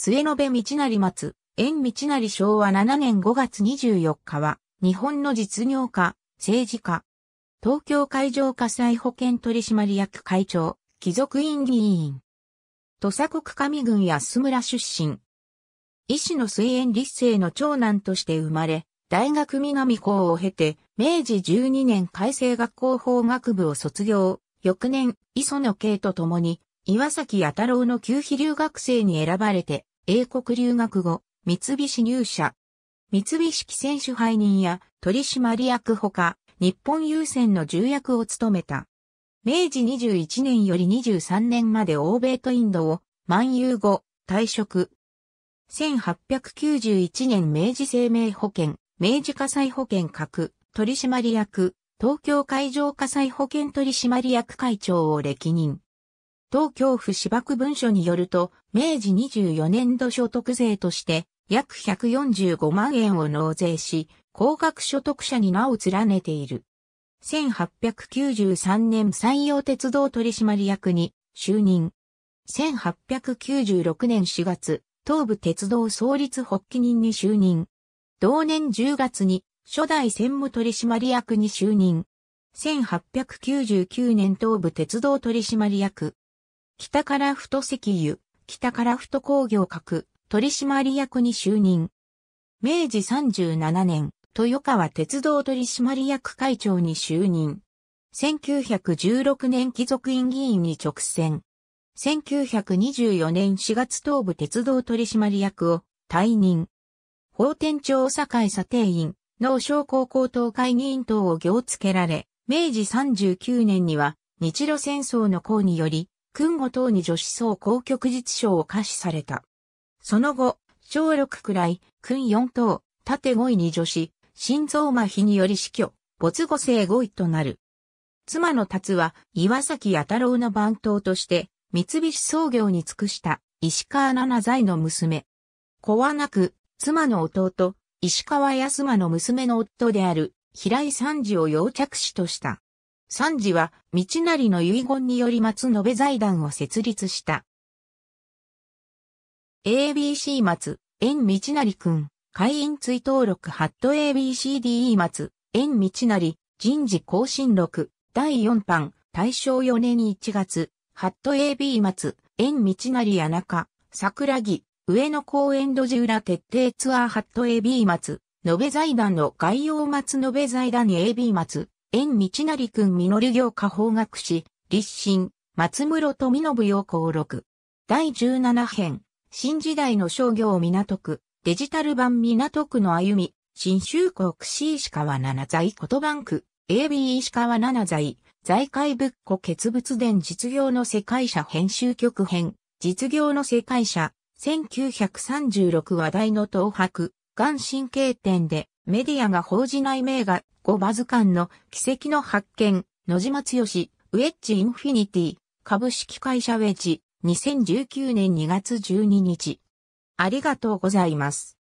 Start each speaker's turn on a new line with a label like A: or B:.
A: 末延道成松、縁道成昭和7年5月24日は、日本の実業家、政治家、東京海上火災保険取締役会長、貴族院議員、土佐国上郡安村出身、医師の水縁立成の長男として生まれ、大学南校を経て、明治12年改正学校法学部を卒業、翌年、磯野慶と共に、岩崎弥太郎の旧飛留学生に選ばれて、英国留学後、三菱入社。三菱汽船手配人や取締役ほか、日本郵船の重役を務めた。明治21年より23年まで欧米とインドを、満遊後、退職。1891年明治生命保険、明治火災保険格、取締役、東京海上火災保険取締役会長を歴任。東京府芝区文書によると、明治24年度所得税として、約145万円を納税し、高額所得者に名を連ねている。1893年山陽鉄道取締役に就任。1896年4月、東武鉄道創立発起人に就任。同年10月に初代専務取締役に就任。1899年東武鉄道取締役、北から太石油、北から太工業革、取締役に就任。明治37年、豊川鉄道取締役会長に就任。1916年貴族院議員に直選。1924年4月東部鉄道取締役を退任。法典酒堺査定員、農商工校等会議員等を行付けられ、明治39年には日露戦争の功により勲五等に女子総公局実賞を可視された。その後、小六くらい、勲四等、縦5位に女子、心臓麻痺により死去、没後生5位となる。妻の達は、岩崎弥太郎の番頭として、三菱創業に尽くした石川七在の娘。子はなく、妻の弟、石川康馬の娘の夫である平井三次を要着死とした。三次は、道成の遺言により松延財団を設立した。ABC 松、縁道成くん、会員追登録ハット ABCDE 松、縁道成、人事更新録、第4版、大正4年1月、ハット AB 松、縁道成谷中、桜木、上野公園路地裏徹底ツアーハット AB 松、延財団の概要松延財団 AB 松、縁道成君実行家法学士、立身、松室富信陽公録。第17編、新時代の商業港区、デジタル版港区の歩み、新州国市石川七在言葉区、AB 石川七在、財界仏庫欠仏伝実業の世界者編集局編、実業の世界者、1936話題の東博、眼神経典で、メディアが報じない名画、ゴバ図鑑の奇跡の発見、野島剛、ウェッジインフィニティ、株式会社ウェッジ、2019年2月12日。ありがとうございます。